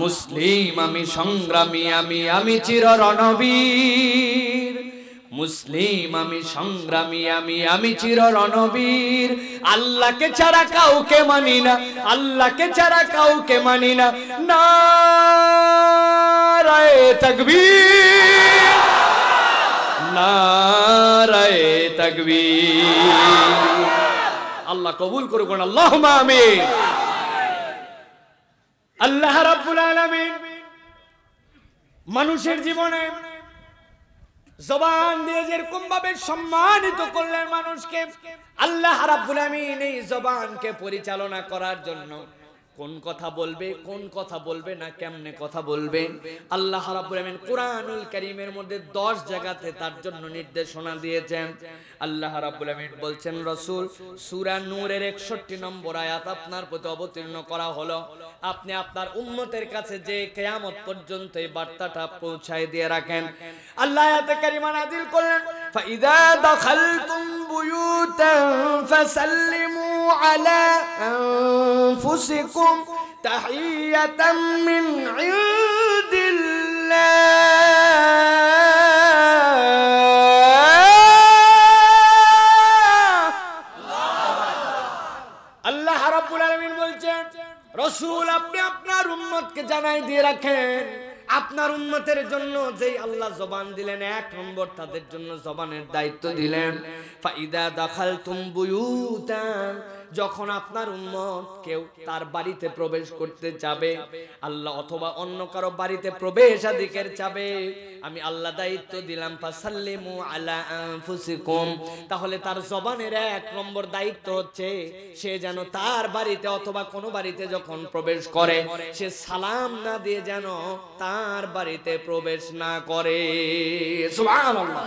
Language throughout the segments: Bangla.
মুসলিম আমি সংগ্রামী আমি আমি চির রণবীর মুসলিম আমি সংগ্রামী আমি আমি চির রণবীর আল্লাহকে ছাড়া কাউকে মানি না আল্লাহকে ছাড়া কাউকে মানি না নারায় তকবীর নারায় তকবীর আল্লাহ কবুল করুক আল্লাহ আমি আল্লাহ রাব্বুল আলামিন মানুষের জীবনে জবান দিয়ে যেরকম ভাবে সম্মানিত করলেন মানুষকে আল্লাহ রাব্বুল আলামিন এই জবানকে পরিচালনা করার জন্য কোন কথা বলবে কোন কথা বলবে না কেমনে কথা বলবে আল্লাহ রাব্বুল আলামিন কুরআনুল কারীমের মধ্যে দশ জায়গাতে তার জন্য নির্দেশনা দিয়েছেন আল্লাহ বলছেন রসুল সূরা নূরের 61 নম্বর আয়াত আপনার প্রতি অবতীর্ণ করা হলো আপনি আপনার উম্মতের কাছে যে কেয়ামত পর্যন্ত এই বার্তাটা পৌঁছায় দিয়ে রাখেন আল্লাহ করলেন ফসলিমু আলা بيوتا أنفسكم تحية من عند الله الله رب العالمين বলছেন রসুল আপনি আপনার উম্মতকে জানাই দিয়ে রাখেন আপনার উন্মতের জন্য যেই আল্লাহ জবান দিলেন এক নম্বর তাদের জন্য জবানের দায়িত্ব দিলেন ফাইদা দাখাল তুম বুয়ুতান যখন আপনার উম্মত কেউ তার বাড়িতে প্রবেশ করতে যাবে আল্লাহ অথবা অন্য কারো বাড়িতে প্রবেশাধিকার চাবে আমি আল্লাহ দায়িত্ব দিলাম ফাসাল্লিমু আলা আনফুসিকুম তাহলে তার জবানের এক নম্বর দায়িত্ব হচ্ছে সে যেন তার বাড়িতে অথবা কোনো বাড়িতে যখন প্রবেশ করে সে সালাম না দিয়ে যেন তার বাড়িতে প্রবেশ না করে সুবহানাল্লাহ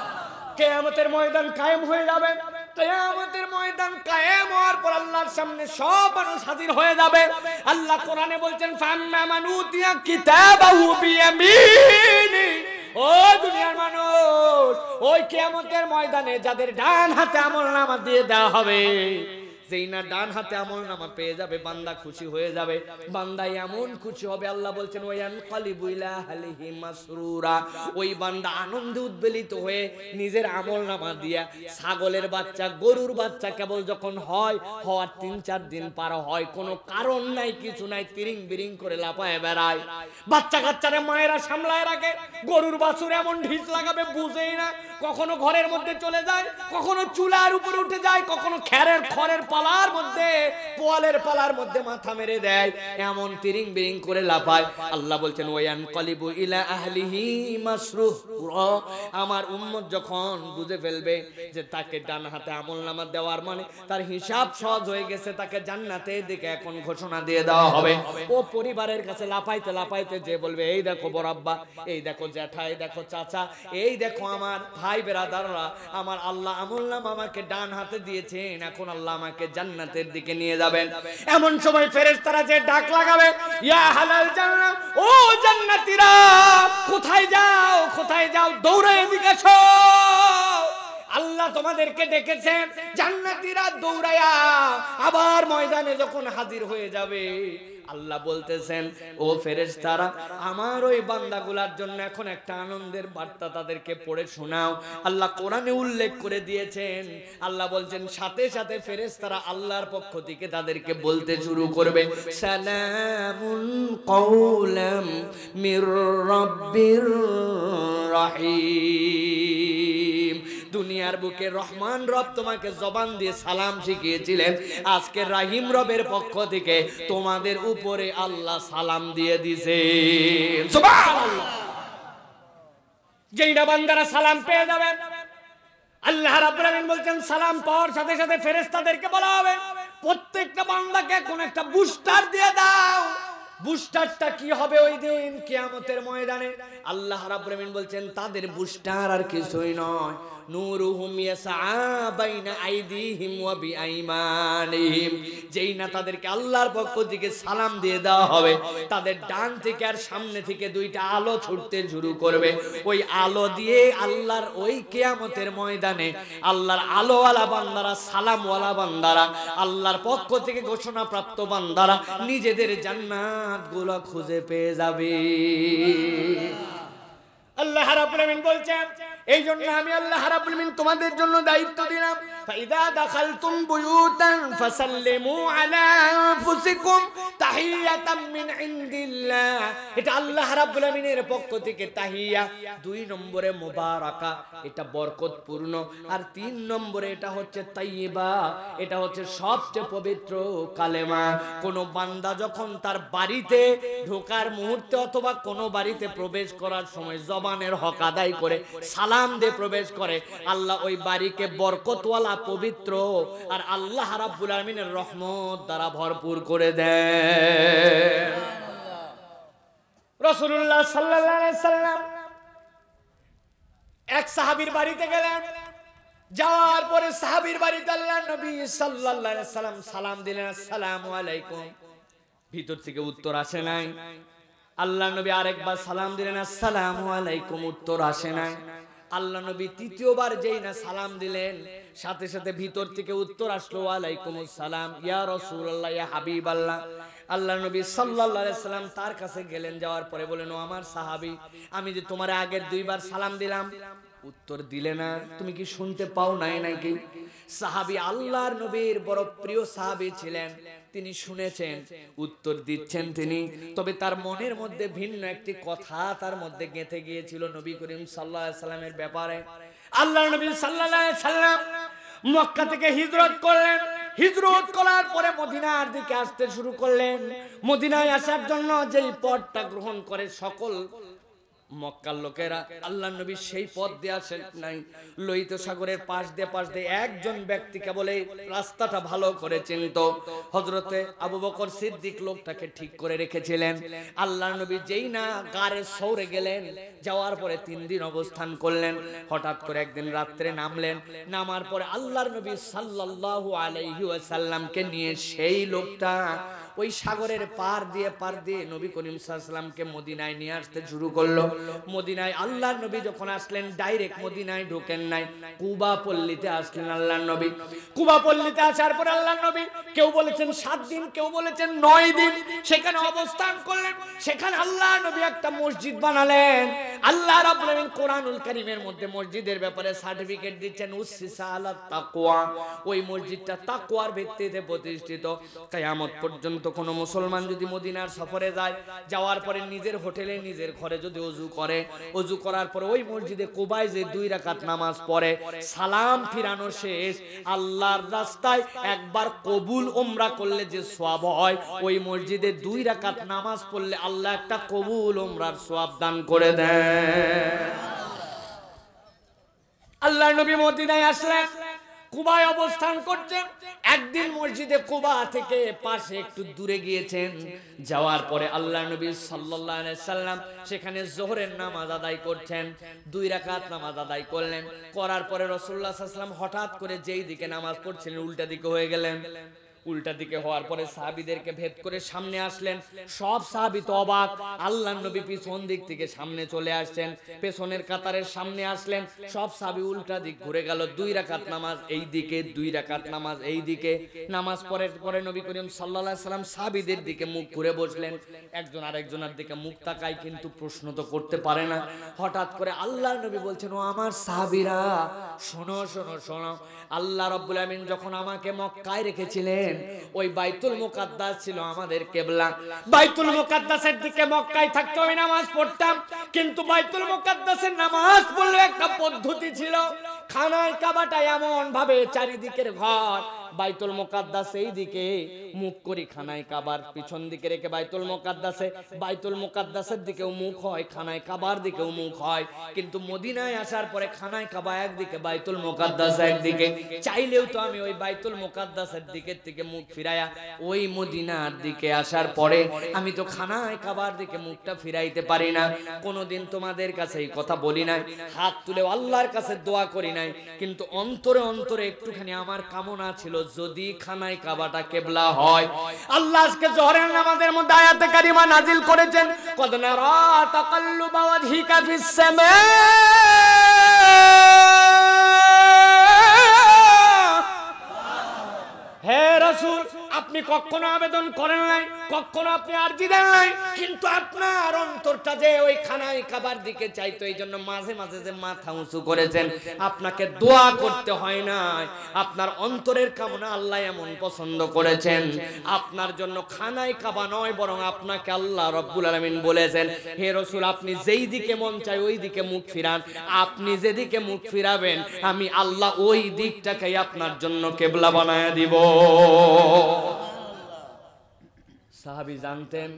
কেয়ামতের ময়দান কায়েম হয়ে যাবে কেয়ামতের ময়দান কায়েম হওয়ার পর আল্লাহর সামনে সব মানুষ হাজির হয়ে যাবে আল্লাহ কোরআনে বলছেন ফাম্মা মানুতিয়া কিতাবাহু বিয়ামিনি ও দুনিয়ার মানুষ ওই কেয়ামতের ময়দানে যাদের ডান হাতে আমল নামা দিয়ে দেওয়া হবে যেই না ডান হাতে আমল নামা পেয়ে যাবে বান্দা খুশি হয়ে যাবে বান্দা এমন খুশি হবে আল্লাহ বলছেন ওয়ান কালিবুইলা হালিহি মাসরুরা ওই বান্দা আনন্দে উদ্বেলিত হয়ে নিজের আমল নামা দিয়া ছাগলের বাচ্চা গরুর বাচ্চা কেবল যখন হয় হওয়ার তিন চার দিন পার হয় কোনো কারণ নাই কিছু নাই তিরিং বিরিং করে লাফায় বেড়ায় বাচ্চা কাচ্চারে মায়েরা সামলায় রাখে গরুর বাছুর এমন ঢিস লাগাবে বুঝেই না কখনো ঘরের মধ্যে চলে যায় কখনো চুলার উপরে উঠে যায় কখনো খ্যারের খড়ের পা পালার মধ্যে পোয়ালের পালার মধ্যে মাথা মেরে দেয় এমন তিরিং বিরিং করে লাফায় আল্লাহ বলছেন ওয়ান কলিবু ইলা আহলিহি মাসরুহ আমার উম্মত যখন বুঝে ফেলবে যে তাকে ডান হাতে আমল নামা দেওয়ার মানে তার হিসাব সহজ হয়ে গেছে তাকে জান্নাতে দিকে এখন ঘোষণা দিয়ে দেওয়া হবে ও পরিবারের কাছে লাফাইতে লাফাইতে যে বলবে এই দেখো বরাব্বা এই দেখো জ্যাঠা এই দেখো চাচা এই দেখো আমার ভাই বেরাদাররা আমার আল্লাহ আমল নামা আমাকে ডান হাতে দিয়েছেন এখন আল্লাহ আমাকে জান্নাতের দিকে নিয়ে যাবেন এমন সময় ফেরেশতারা যে ডাক লাগাবে ইয়া হালাল জান্নাত ও জান্নাতীরা কোথায় যাও কোথায় যাও দৌড়ে এদিকে এসো আল্লাহ তোমাদেরকে ডেকেছেন জান্নাতীরা দৌড়ায়া আবার ময়দানে যখন হাজির হয়ে যাবে আল্লাহ বলতেছেন ও ফেরেস তারা আমার ওই বান্দাগুলার জন্য এখন একটা আনন্দের বার্তা তাদেরকে পড়ে শোনাও আল্লাহ কোরআনে উল্লেখ করে দিয়েছেন আল্লাহ বলছেন সাথে সাথে ফেরেস তারা আল্লাহর পক্ষ থেকে তাদেরকে বলতে শুরু করবে সালামুন কৌলাম মির রাহিম দুনিয়ার বুকে রহমান রব তোমাকে জবান দিয়ে সালাম শিখিয়েছিলেন আজকে রাহিম রবের পক্ষ থেকে তোমাদের উপরে আল্লাহ সালাম দিয়ে দিছে যেই বান্দারা সালাম পেয়ে যাবেন আল্লাহ রাব্বুল বলছেন সালাম পাওয়ার সাথে সাথে ফেরেস্তাদেরকে বলা হবে প্রত্যেকটা বান্দাকে কোন একটা বুস্টার দিয়ে দাও বুস্টারটা কি হবে ওই দিন কেয়ামতের ময়দানে আল্লাহ রাব্বুল বলছেন তাদের বুস্টার আর কিছুই নয় ডান থেকে আর সামনে থেকে দুইটা আলো ছুটতে শুরু করবে ওই আলো দিয়ে আল্লাহর ওই ময়দানে আল্লাহর আলোওয়ালা বান্দারা সালামওয়ালা বান্দারা আল্লাহর পক্ষ থেকে ঘোষণা প্রাপ্ত বান্দারা নিজেদের জান্নাত গুলো খুঁজে পেয়ে যাবে আল্লাহ রাব্বুল আমিন বলছেন এই জন্য আমি আল্লাহ রাব্বুল আমিন তোমাদের জন্য দায়িত্ব দিলাম فإذا دخلتم بيوتا فسلموا على أنفسكم تحية من عند الله এটা আল্লাহ রাব্বুল আমিনের পক্ষ থেকে তাহিয়া দুই নম্বরে মোবারাকা এটা বরকতপূর্ণ আর তিন নম্বরে এটা হচ্ছে তাইবা এটা হচ্ছে সবচেয়ে পবিত্র কালেমা কোন বান্দা যখন তার বাড়িতে ঢোকার মুহূর্তে অথবা কোন বাড়িতে প্রবেশ করার সময় জবানের হক আদায় করে সালাম দিয়ে প্রবেশ করে আল্লাহ ওই বাড়িকে বরকতওয়ালা দোয়া পবিত্র আর আল্লাহ রাব্বুল আলমিনের রহমত দ্বারা ভরপুর করে দেয় এক সাহাবির বাড়িতে গেলেন যাওয়ার পরে সাহাবির বাড়িতে আল্লাহ নবী সাল্লাম সালাম দিলেন আসসালামু আলাইকুম ভিতর থেকে উত্তর আসে নাই আল্লাহ নবী আরেকবার সালাম দিলেন আসসালামু আলাইকুম উত্তর আসে নাই আল্লাহ নবী তৃতীয়বার যেই না সালাম দিলেন সাথে সাথে ভিতর থেকে উত্তর আসলো আলাইকুম সালাম ইয়া রসুল্লাহ ইয়া হাবিব আল্লাহ আল্লাহ নবী সাল্লাহ সাল্লাম তার কাছে গেলেন যাওয়ার পরে বলেন ও আমার সাহাবি আমি যে তোমার আগের দুইবার সালাম দিলাম উত্তর দিলে না তুমি কি শুনতে পাও নাই নাকি সাহাবি আল্লাহর নবীর বড় প্রিয় সাহাবি ছিলেন তিনি শুনেছেন উত্তর দিচ্ছেন তিনি তবে তার মনের মধ্যে ভিন্ন একটি কথা তার মধ্যে গেঁথে গিয়েছিল নবী করিম সাল্লাহ সাল্লামের ব্যাপারে আল্লাহ নবী সাল্লাহ সাল্লাম মক্কা থেকে হিজরত করলেন হিজরত করার পরে মদিনার দিকে আসতে শুরু করলেন মদিনায় আসার জন্য যেই পথটা গ্রহণ করে সকল মক্কার লোকেরা আল্লাহ নবী সেই পথ দিয়ে আসেন নাই লোহিত সাগরের পাশ দিয়ে পাশ দিয়ে একজন কেবল বলে রাস্তাটা ভালো করে চিনত হজরতে আবু বকর সিদ্দিক লোকটাকে ঠিক করে রেখেছিলেন আল্লাহ নবী যেই না গাড়ে সৌরে গেলেন যাওয়ার পরে তিন দিন অবস্থান করলেন হঠাৎ করে একদিন রাত্রে নামলেন নামার পরে আল্লাহর নবী সাল্লাল্লাহু আলাইহি ওয়াসাল্লামকে নিয়ে সেই লোকটা ওই সাগরের পার দিয়ে পার দিয়ে নবী করিম সাহাশালামকে মদিনায় নিয়ে আসতে শুরু করলো মদিনায় আল্লাহর নবী যখন আসলেন ডাইরেক্ট মদিনায় ঢোকেন নাই কুবা পল্লীতে আসলেন আল্লাহর নবী কুবা পল্লীতে আসার পর আল্লাহর নবী কেউ বলেছেন সাত দিন কেউ বলেছেন নয় দিন সেখানে অবস্থান করলেন সেখানে আল্লাহ নবী একটা মসজিদ বানালেন আল্লাহ রাবলেন আলামিন কোরআনুল করিমের মধ্যে মসজিদের ব্যাপারে সার্টিফিকেট দিচ্ছেন উসিসা আলা তাকওয়া ওই মসজিদটা তাকুয়ার ভিত্তিতে প্রতিষ্ঠিত কেয়ামত পর্যন্ত কিন্তু কোনো মুসলমান যদি মদিনার সফরে যায় যাওয়ার পরে নিজের হোটেলে নিজের ঘরে যদি অজু করে অজু করার পরে ওই মসজিদে কোবায় যে দুই রাখাত নামাজ পড়ে সালাম ফিরানো শেষ আল্লাহর রাস্তায় একবার কবুল ওমরা করলে যে সোয়াব হয় ওই মসজিদে দুই রাখাত নামাজ পড়লে আল্লাহ একটা কবুল ওমরার সোয়াব দান করে দেয় আল্লাহ নবী মদিনায় আসলেন কুবায় অবস্থান করছেন একদিন মসজিদে কুবা থেকে পাশে একটু দূরে গিয়েছেন যাওয়ার পরে আল্লাহ নবী সাল্লাম সেখানে জোহরের নামাজ আদায় করছেন দুই রাকাত নামাজ আদায় করলেন করার পরে রসুল্লাহ সাল্লাম হঠাৎ করে যেই দিকে নামাজ পড়ছিলেন উল্টা দিকে হয়ে গেলেন উল্টা দিকে হওয়ার পরে সাহাবিদেরকে ভেদ করে সামনে আসলেন সব সাহাবি তো অবাক আল্লাহ নবী পিছন দিক থেকে সামনে চলে আসছেন পেছনের কাতারের সামনে আসলেন সব সাহাবি উল্টা দিক ঘুরে গেল দুই রাকাত নামাজ এই দিকে দুই রাকাত নামাজ এই দিকে নামাজ পরে পরে নবী করিম সাল্লাহ সাল্লাম সাহাবিদের দিকে মুখ ঘুরে বসলেন একজন আর একজনের দিকে মুখ তাকায় কিন্তু প্রশ্ন তো করতে পারে না হঠাৎ করে আল্লাহ নবী বলছেন ও আমার সাহাবিরা শোনো শোনো শোনো আল্লাহ রব্বুল আমিন যখন আমাকে মক্কায় রেখেছিলেন গেলেন হ্যাঁ। ওই বাইতুল মুকাদ্দাস ছিল আমাদের কেবলা বাইতুল মুকাদ্দাসের দিকে মক্কায় থাকতে আমি নামাজ পড়তাম কিন্তু বাইতুল মুকাদ্দাসের নামাজ পড়লে একটা পদ্ধতি ছিল খানায় কাবাটা এমন ভাবে চারিদিকের ঘর বাইতুল মোকাদ্দাস এই দিকে মুখ করি খানায় কাবার পিছন দিকে রেখে বাইতুল মোকাদ্দাসে বাইতুল মোকাদ্দাসের দিকেও মুখ হয় খানায় কাবার দিকেও মুখ হয় কিন্তু মদিনায় আসার পরে খানায় কাবা একদিকে বাইতুল মোকাদ্দাস একদিকে চাইলেও তো আমি ওই বাইতুল মোকাদ্দাসের দিকের থেকে মুখ ফিরাইয়া ওই মদিনার দিকে আসার পরে আমি তো খানায় কাবার দিকে মুখটা ফিরাইতে পারি না কোনোদিন তোমাদের কাছে এই কথা বলি নাই হাত তুলে আল্লাহর কাছে দোয়া করি নাই কিন্তু অন্তরে অন্তরে একটুখানি আমার কামনা ছিল যদি খানায় কাবাটা কেবলা হয় আল্লাহ আজকে জহরের নামাজের মধ্যে আয়াতে কারিমা নাজিল করেছেন কদ নারা তাকাল্লুবা ওয়াজহিকা ফিস সামা হে রাসূল আপনি কখনো আবেদন করেন নাই কখনো আপনি আরজি দেন নাই কিন্তু আপনার অন্তরটা যে ওই খানায় খাবার দিকে চাইতো এই জন্য মাঝে মাঝে যে মাথা উঁচু করেছেন আপনাকে দোয়া করতে হয় না আপনার অন্তরের কামনা আল্লাহ এমন পছন্দ করেছেন আপনার জন্য খানায় খাবা নয় বরং আপনাকে আল্লাহ রব্বুল আলমিন বলেছেন হে রসুল আপনি যেই দিকে মন চাই ওই দিকে মুখ ফিরান আপনি যেদিকে মুখ ফিরাবেন আমি আল্লাহ ওই দিকটাকে আপনার জন্য কেবলা বানায় দিব সাহাবি জানতেন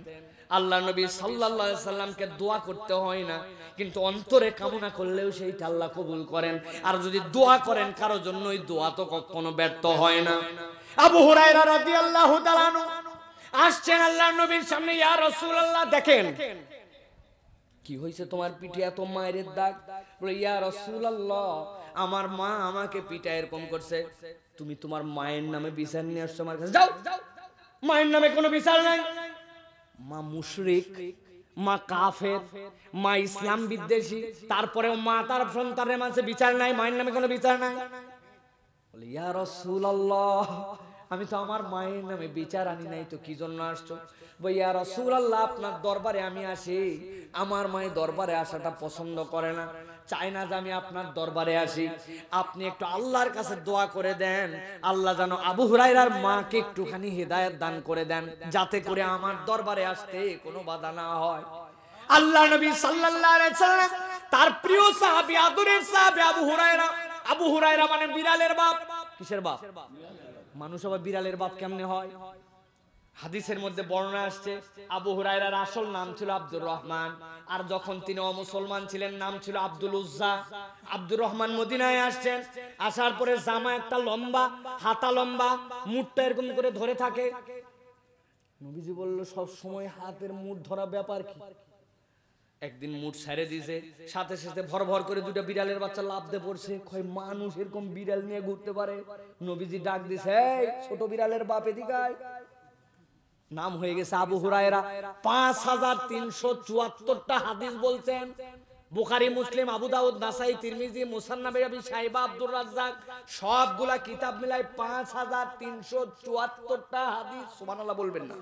আল্লাহ নবী সাল্লা সাল্লামকে দোয়া করতে হয় না কিন্তু অন্তরে কামনা করলেও সেইটা আল্লাহ কবুল করেন আর যদি দোয়া করেন কারোর জন্য ওই দোয়া তো কখনো ব্যর্থ হয় না আবু হুরাই রাদিয়াল্লাহু আসছেন আল্লাহ নবীর সামনে ইয়া আল্লাহ দেখেন কি হয়েছে তোমার পিঠে এত মায়ের দাগ ইয়া রাসূলুল্লাহ আমার মা আমাকে পিঠা এরকম করছে তুমি তোমার মায়ের নামে বিচার নিয়ে আসছো আমার কাছে যাও মায়ের নামে কোনো বিচার নাই মা মুশরিক মা কাফের মা ইসলাম বিদ্বেষী তারপরে মা তার সন্তানের মাঝে বিচার নাই মায়ের নামে কোনো বিচার নাই বলে ইয়া আমি তো আমার মায়ের নামে বিচার আনি নাই তো কি জন্য আসছো বইয়া রসুল আল্লাহ আপনার দরবারে আমি আসি আমার মায়ের দরবারে আসাটা পছন্দ করে না চাই না যে আমি আপনার দরবারে আসি আপনি একটু আল্লাহর কাছে দোয়া করে দেন আল্লাহ যেন আবু হুরাইরার মাকে একটুখানি হৃদায়ত দান করে দেন যাতে করে আমার দরবারে আসতে কোনো বাধা না হয় আল্লাহ নবী সাল্লাল্লাহু আলাইহি সাল্লাম তার প্রিয় সাহাবী আদরের সাহাবী আবু হুরায়রা আবু হুরায়রা মানে বিড়ালের বাপ কিসের বাপ মানুষ আবার বিড়ালের বাপ কেমনে হয় হাদিসের মধ্যে বর্ণনা আসছে আবু হুরাইরার আসল নাম ছিল আব্দুর রহমান আর যখন তিনি অমুসলমান ছিলেন নাম ছিল আব্দুল উজ্জা আব্দুর রহমান মদিনায় আসছেন আসার পরে জামা একটা লম্বা হাতা লম্বা মুঠটা এরকম করে ধরে থাকে নবীজি বলল সব সময় হাতের মুঠ ধরা ব্যাপার কি একদিন মুঠ সেরে দিয়েছে সাথে সাথে ভর ভর করে দুটো বিড়ালের বাচ্চা লাফতে পড়ছে কয় মানুষ এরকম বিড়াল নিয়ে ঘুরতে পারে নবীজি ডাক দিছে ছোট বিড়ালের বাপ এদিকায় নাম হয়ে গেছে আবু হুরায়রা পাঁচ হাজার তিনশো চুয়াত্তরটা হাদিস বলছেন বুখারি মুসলিম আবু দাউদ নাসাই তিরমিজি মুসান্নাবি সাহেবা আব্দুর রাজ্জাক সবগুলা কিতাব মিলায় পাঁচ হাজার তিনশো চুয়াত্তরটা হাদিস সুমানাল্লাহ বলবেন না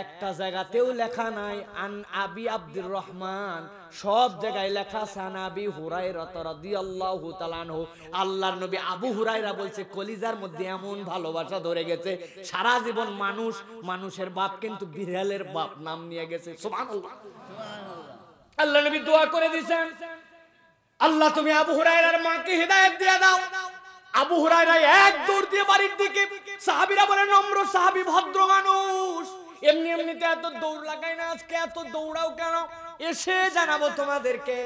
একটা জায়গাতেও লেখা নাই আন আবি আব্দুর রহমান সব জায়গায় লেখা সানাবি হুরাই হুরাইরা রাদিয়াল্লাহু তাআলা আনহু আল্লাহর নবী আবু হুরাইরা বলছে কলিজার মধ্যে এমন ভালোবাসা ধরে গেছে সারা জীবন মানুষ মানুষের বাপ কিন্তু বিড়ালের বাপ নাম নিয়ে গেছে সুবহানাল্লাহ আল্লাহ নবী দোয়া করে দিয়েছেন আল্লাহ তুমি আবু হুরাইরার মাকে হেদায়েত দিয়ে দাও আবু হুরাইরা এক দূর দিয়ে বাড়ির দিকে সাহাবিরা বলে নম্র সাহাবি ভদ্র মানুষ এমনি এমনিতে এত দৌড় লাগাই না আজকে এত দৌড়াও কেন এসে জানাবো তোমাদেরকে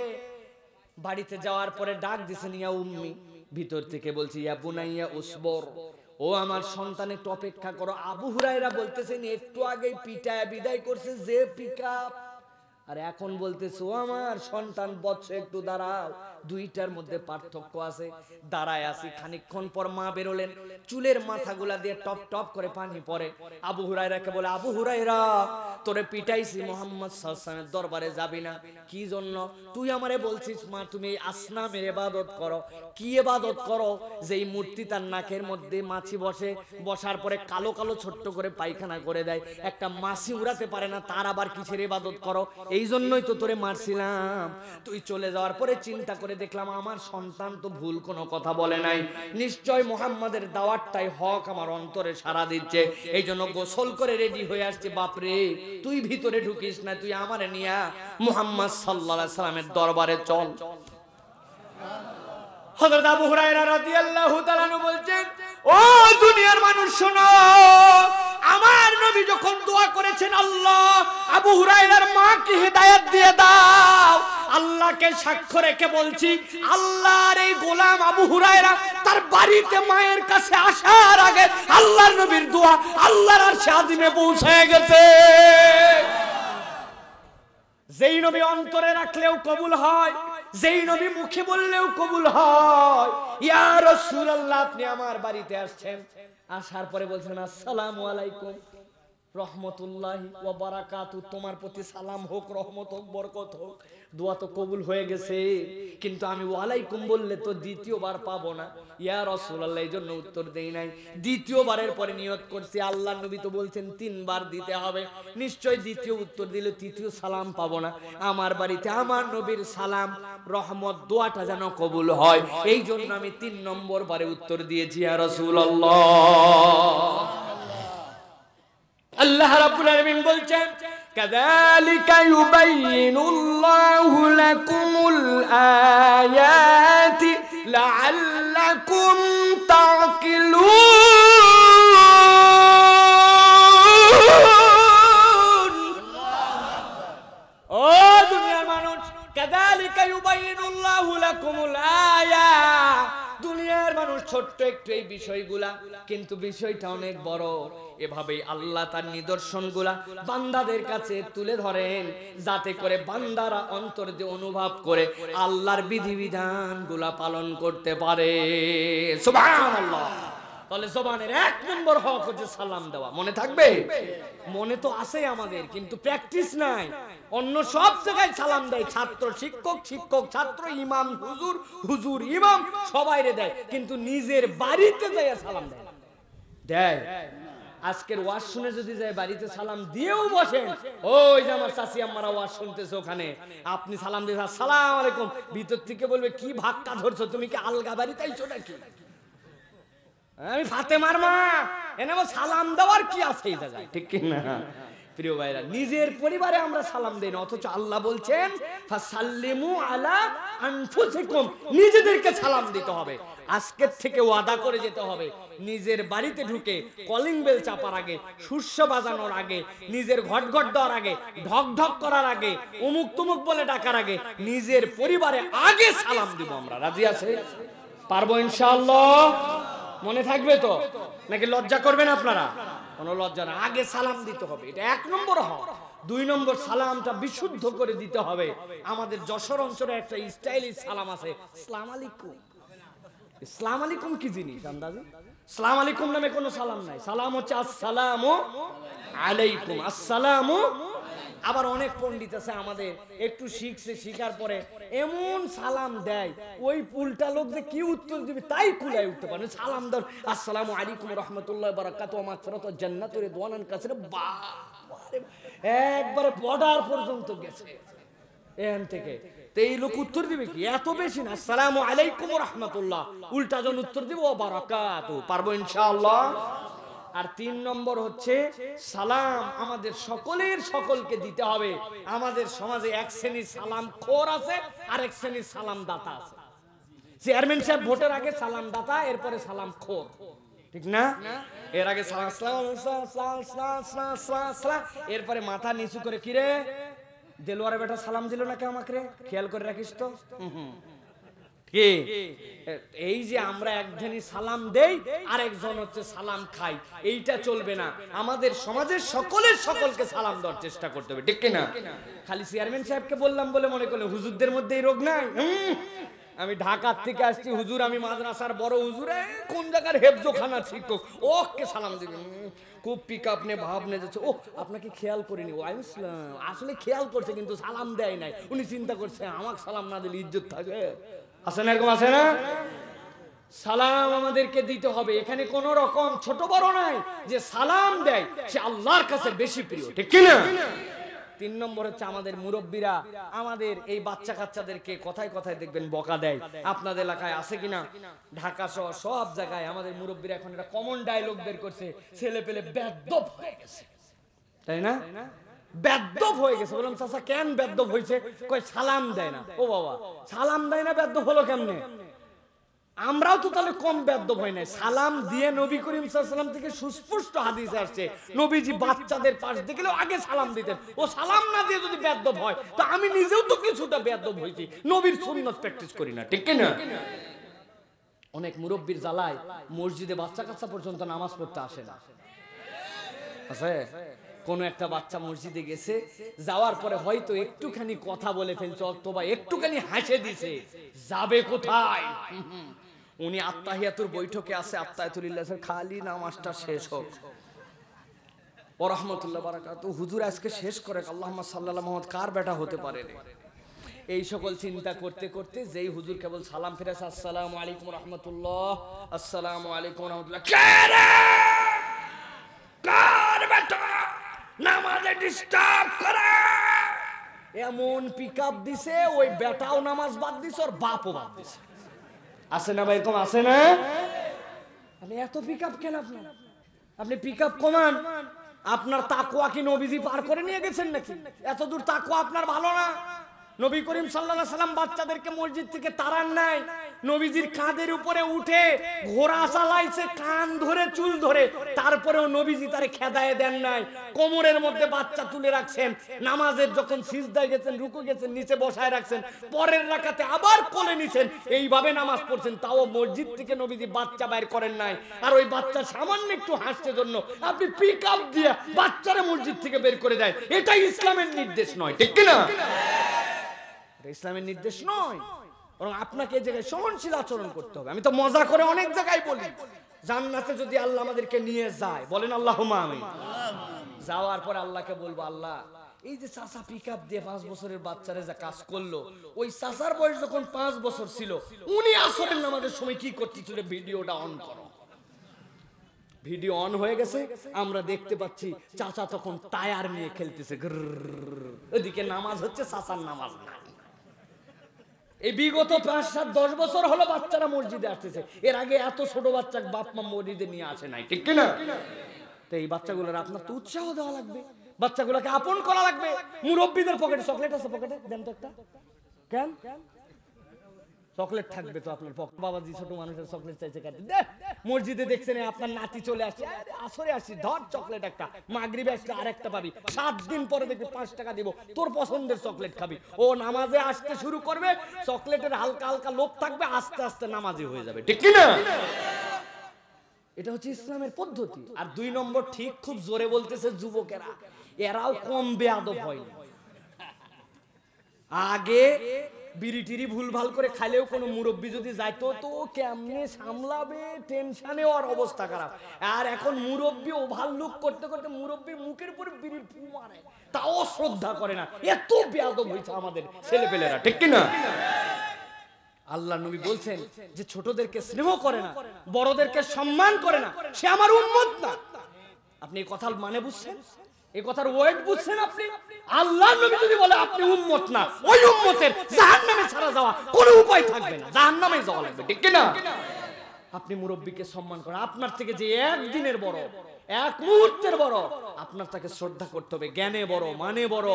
বাড়িতে যাওয়ার পরে ডাক দিছে নিয়া উম্মি ভিতর থেকে বলছি ইয়া বুনাইয়া উসবর ও আমার সন্তানের একটু অপেক্ষা করো আবু হুরাইরা বলতেছেন একটু আগে পিটায় বিদায় করছে যে পিক আর এখন বলতেছে ও আমার সন্তান বৎস একটু দাঁড়াও দুইটার মধ্যে পার্থক্য আছে দাঁড়ায় আসি খানিক্ষণ পর মা বেরোলেন চুলের মাথাগুলা দিয়ে টপ টপ করে পানি পরে আবু হুরাইরাকে বলে আবু হুরাইরা তোরে পিটাইছি মোহাম্মদ সাল্লামের দরবারে যাবি না কি জন্য তুই আমারে বলছিস মা তুমি আসনামের এবাদত করো কি এবাদত করো যে এই মূর্তি তার নাকের মধ্যে মাছি বসে বসার পরে কালো কালো ছোট্ট করে পায়খানা করে দেয় একটা মাছি উড়াতে পারে না তার আবার কিসের এবাদত করো এই জন্যই তো তোরে মারছিলাম তুই চলে যাওয়ার পরে চিন্তা করে করে দেখলাম আমার সন্তান তো ভুল কোনো কথা বলে নাই নিশ্চয় মোহাম্মদের দাওয়াতটাই হক আমার অন্তরে সারা দিচ্ছে এই জন্য গোসল করে রেডি হয়ে আসছে বাপরে তুই ভিতরে ঢুকিস না তুই আমার নিয়া মোহাম্মদ সাল্লাহ সালামের দরবারে চল বলছেন ও দুনিয়ার মানুষ শোনো আমার নবী যখন দোয়া করেছেন আল্লাহ আবু হুরাইরার মাকে হেদায়ত দিয়ে দাও আল্লাহকে সাক্ষ্য রেখে বলছি আল্লাহর এই গোলাম আবু হুরাইরা তার বাড়িতে মায়ের কাছে আসার আগে আল্লাহর নবীর দোয়া আল্লাহর আর সাদিনে পৌঁছে গেছে যেই নবী অন্তরে রাখলেও কবুল হয় যেই নবী মুখে বললেও কবুল হয় ইয়া রাসূলুল্লাহ আপনি আমার বাড়িতে আসছেন আসার পরে বলছিলেন আসসালামু আলাইকুম রহমতুল্লাহ ও বারাকাতু তোমার প্রতি সালাম হোক রহমত হোক বরকত হোক দোয়া তো কবুল হয়ে গেছে কিন্তু আমি ওয়ালাইকুম বললে তো দ্বিতীয়বার পাবো না ইয়া রসুল্লাহ এই জন্য উত্তর দেই নাই দ্বিতীয়বারের পরে নিয়ত করছি আল্লাহ নবী তো বলছেন তিনবার দিতে হবে নিশ্চয় দ্বিতীয় উত্তর দিলে তৃতীয় সালাম পাবো না আমার বাড়িতে আমার নবীর সালাম রহমত দোয়াটা যেন কবুল হয় এই জন্য আমি তিন নম্বর বারে উত্তর দিয়েছি ইয়া রসুল্লাহ الله رب العالمين বলছেন كذلك يبين الله لكم الآيات لعلكم تعقلون ও দুনিয়ার মানুষ كذلك يبين الله لكم الآيات ছোট্ট একটু এই বিষয়গুলা কিন্তু বিষয়টা অনেক বড় এভাবেই আল্লাহ তার নিদর্শনগুলা বান্দাদের কাছে তুলে ধরেন যাতে করে বান্দারা অন্তর দিয়ে অনুভব করে আল্লাহর বিধিবিধানগুলা পালন করতে পারে সুবহানাল্লাহ তাহলে জবানের এক নম্বর হক হচ্ছে সালাম দেওয়া মনে থাকবে মনে তো আছে আমাদের কিন্তু প্র্যাকটিস নাই অন্য সব জায়গায় সালাম দেয় ছাত্র শিক্ষক শিক্ষক ছাত্র ইমাম হুজুর হুজুর ইমাম সবাই রে দেয় কিন্তু নিজের বাড়িতে যাইয়া সালাম দেয় দেয় আজকের ওয়াজ শুনে যদি যায় বাড়িতে সালাম দিয়েও বসেন ওই যে আমার চাষি আমারা ওয়াজ শুনতেছে ওখানে আপনি সালাম দিয়ে সালাম আলাইকুম ভিতর থেকে বলবে কি ভাগটা ধরছো তুমি কি আলগা বাড়িতে আইছো নাকি আমি ফাতেমার মা এনে সালাম দেওয়ার কি আছে এই জায়গায় ঠিক প্রিয় ভাইরা নিজের পরিবারে আমরা সালাম দেই না অথচ আল্লাহ বলছেন ফাসাল্লিমু আলা আনফুসিকুম নিজেদেরকে সালাম দিতে হবে আজকের থেকে ওয়াদা করে যেতে হবে নিজের বাড়িতে ঢুকে কলিং বেল চাপার আগে সুস্য বাজানোর আগে নিজের ঘট ঘট দেওয়ার আগে ঢক ঢক করার আগে অমুক তুমুক বলে ডাকার আগে নিজের পরিবারে আগে সালাম দিব আমরা রাজি আছে পারবো ইনশাআল্লাহ মনে থাকবে তো নাকি লজ্জা করবেন আপনারা কোনো লজ্জা না আগে সালাম দিতে হবে এটা এক নম্বর হ দুই নম্বর সালামটা বিশুদ্ধ করে দিতে হবে আমাদের যশোর অঞ্চলে একটা স্টাইলিশ সালাম আছে ইসলাম আলাইকুম ইসলাম আলাইকুম কি জিনিস আন্দাজি সালাম আলাইকুম নামে কোনো সালাম নাই সালাম হচ্ছে আসসালামু আলাইকুম আসসালামু আবার অনেক পণ্ডিত আছে আমাদের একটু শিখছে শিখার পরে এমন সালাম দেয় ওই পুলটা লোক যে কি উত্তর দিবে তাই কুলায় উঠতে পারে সালাম দর আসসালাম আলিকুম রহমতুল্লাহ বারাকাত আমার ফেরত জান্নাতের দোয়ানান কাছে বা একবারে বর্ডার পর্যন্ত গেছে এখান থেকে তো এই লোক উত্তর দিবে কি এত বেশি না সালাম আলাইকুম রহমতুল্লাহ উল্টা জন উত্তর দিব বারাকাত পারবো ইনশাআল্লাহ আর তিন নম্বর হচ্ছে সালাম আমাদের সকলের সকলকে দিতে হবে আমাদের সমাজে এক শ্রেণীর সালাম খোর আছে আর এক শ্রেণীর সালাম দাতা আছে চেয়ারম্যান সাহেব ভোটের আগে সালাম দাতা এরপরে সালাম খোর ঠিক না এর আগে এরপরে মাথা নিচু করে কিরে দেলোয়ারে বেটা সালাম দিল নাকি আমাকে খেয়াল করে রাখিস তো হুম এই যে আমরা একজনই সালাম দেই আর একজন হচ্ছে সালাম খাই এইটা চলবে না আমাদের সমাজের সকলের সকলকে সালাম দেওয়ার চেষ্টা করতে হবে ঠিক না খালি চেয়ারম্যান সাহেবকে বললাম বলে মনে করলে হুজুরদের মধ্যে এই রোগ নাই আমি ঢাকার থেকে আসছি হুজুর আমি মাদ্রাসার বড় হুজুরে কোন জায়গার হেফজোখানা শিক্ষক ওকে সালাম দিবি খুব পিক আপ নে ভাব নে যাচ্ছে ও আপনাকে খেয়াল করিনি আসলে খেয়াল করছে কিন্তু সালাম দেয় নাই উনি চিন্তা করছে আমাকে সালাম না দিলে ইজ্জত থাকে আছে না এরকম আছে না সালাম আমাদেরকে দিতে হবে এখানে কোন রকম ছোট বড় নাই যে সালাম দেয় সে আল্লাহর কাছে বেশি প্রিয় ঠিক কিনা তিন নম্বর হচ্ছে আমাদের মুরব্বীরা আমাদের এই বাচ্চা কাচ্চাদেরকে কথায় কথায় দেখবেন বকা দেয় আপনাদের এলাকায় আছে কিনা ঢাকা সহ সব জায়গায় আমাদের মুরব্বীরা এখন একটা কমন ডায়লগ বের করছে ছেলে পেলে বেদব হয়ে গেছে তাই না বেদ্যব হয়ে গেছে বললাম কেন বেদ্যব হয়েছে কয় সালাম দেয় না ও বাবা সালাম দেয় না বেদ্যব হলো কেমনে আমরাও তো তাহলে কম বেদ্যব হয় নাই সালাম দিয়ে নবী করিম সাল্লাম থেকে সুস্পষ্ট হাদিস আসছে নবীজি বাচ্চাদের পাশ দেখলেও আগে সালাম দিতেন ও সালাম না দিয়ে যদি বেদ্যব হয় তো আমি নিজেও তো কিছুটা বেদ্যব হয়েছি নবীর সুন্নত প্র্যাকটিস করি না ঠিক না অনেক মুরব্বীর জ্বালায় মসজিদে বাচ্চা কাচ্চা পর্যন্ত নামাজ পড়তে আসে না আছে কোনো একটা বাচ্চা মসজিদে গেছে যাওয়ার পরে হয়তো একটুখানি কথা বলে ফেলছে অথবা একটুখানি হাসে দিছে যাবে কোথায় উনি আত্মাহিয়াতুর বৈঠকে আছে আত্মাহিয়াতুল্লাহ খালি নামাজটা শেষ হোক ও রহমতুল্লাহ বারাকাত হুজুর আজকে শেষ করে আল্লাহ সাল্লাহ মোহাম্মদ কার বেটা হতে পারে এই সকল চিন্তা করতে করতে যেই হুজুর কেবল সালাম ফিরাস আসসালাম আলাইকুম রহমতুল্লাহ আসসালাম আলাইকুম রহমতুল্লাহ নামাজে ডিস্টার্ব করে এমন পিক আপ দিছে ওই বেটাও নামাজ বাদ দিছে ওর বাপও বাদ দিছে আছে না ভাই এরকম আছে না আপনি এত পিক আপ কেন আপনার আপনি পিক আপ কমান আপনার তাকুয়া কি নবীজি পার করে নিয়ে গেছেন নাকি এত দূর তাকুয়া আপনার ভালো না নবী করিম সাল্লা সাল্লাম বাচ্চাদেরকে মসজিদ থেকে তাড়ান নাই নবীজির কাঁধের উপরে উঠে ঘোড়া চালাইছে কান ধরে চুল ধরে তারপরেও নবীজি তারে খেদায় দেন নাই কোমরের মধ্যে বাচ্চা তুলে রাখছেন নামাজের যখন সিজদায় গেছেন রুকু গেছেন নিচে বসায় রাখছেন পরের রাখাতে আবার কোলে নিছেন এইভাবে নামাজ পড়ছেন তাও মসজিদ থেকে নবীজি বাচ্চা বাইর করেন নাই আর ওই বাচ্চা সামান্য একটু হাসছে জন্য আপনি পিক আপ দিয়ে বাচ্চারা মসজিদ থেকে বের করে দেয় এটা ইসলামের নির্দেশ নয় ঠিক কিনা ইসলামের নির্দেশ নয় বরং আপনাকে এই জায়গায় সহনশীল আচরণ করতে হবে আমি তো মজা করে অনেক জায়গায় বলি জান্নাতে যদি আল্লাহ আমাদেরকে নিয়ে যায় বলেন আল্লাহ আমি যাওয়ার পর আল্লাহকে বলবো আল্লাহ এই যে চাষা পিক আপ দিয়ে পাঁচ বছরের বাচ্চারা যা কাজ করলো ওই চাষার বয়স যখন পাঁচ বছর ছিল উনি আসলেন আমাদের সময় কি করতেছিল ভিডিওটা অন করো ভিডিও অন হয়ে গেছে আমরা দেখতে পাচ্ছি চাচা তখন টায়ার নিয়ে খেলতেছে ওদিকে নামাজ হচ্ছে চাচার নামাজ না এই বিগত পাঁচ সাত দশ বছর হলো বাচ্চারা মসজিদে আসতেছে এর আগে এত ছোট বাচ্চা বাপ মা মসজিদে নিয়ে আসে নাই ঠিক কিনা তো এই বাচ্চাগুলোর আপনার তো উৎসাহ দেওয়া লাগবে বাচ্চাগুলোকে আপন করা লাগবে মুরব্বীদের পকেটে চকলেট আছে পকেটে দেন তো একটা কেন চকলেট থাকবে তো আপনার পকেট বাবাজি ছোট মানুষের চকলেট চাইছে মসজিদে দেখছেন আপনার নাতি চলে আসছে আসরে আসছি ধর চকলেট একটা মাগরি আসলে আর একটা পাবি সাত দিন পরে দেখবি পাঁচ টাকা দিব তোর পছন্দের চকলেট খাবি ও নামাজে আসতে শুরু করবে চকলেটের হালকা হালকা লোভ থাকবে আস্তে আস্তে নামাজে হয়ে যাবে ঠিক না এটা হচ্ছে ইসলামের পদ্ধতি আর দুই নম্বর ঠিক খুব জোরে বলতেছে যুবকেরা এরাও কম বেয়াদব হয় আগে বিড়ি টিরি ভুলভাল করে খাইলেও কোনো মুরব্বী যদি যাইত তো কেমনে সামলাবে টেনশানে ওর অবস্থা খারাপ আর এখন মুরব্বী লুক করতে করতে মুরব্বীর মুখের উপরে বিড়ির ফু মারে তাও শ্রদ্ধা করে না এত বেয়াদব হয়েছে আমাদের ছেলেপেলেরা ঠিক কিনা আল্লাহ নবী বলছেন যে ছোটদেরকে স্নেহ করে না বড়দেরকে সম্মান করে না সে আমার উন্মত না আপনি এই কথা মানে বুঝছেন এ কথার ওয়েট আপনি আল্লাহ আপনি না ওই উপায় থাকবে না ঠিক আপনি মুরব্বীকে সম্মান করেন আপনার থেকে যে একদিনের বড় এক মুহূর্তের বড় আপনার তাকে শ্রদ্ধা করতে হবে জ্ঞানে বড় মানে বড়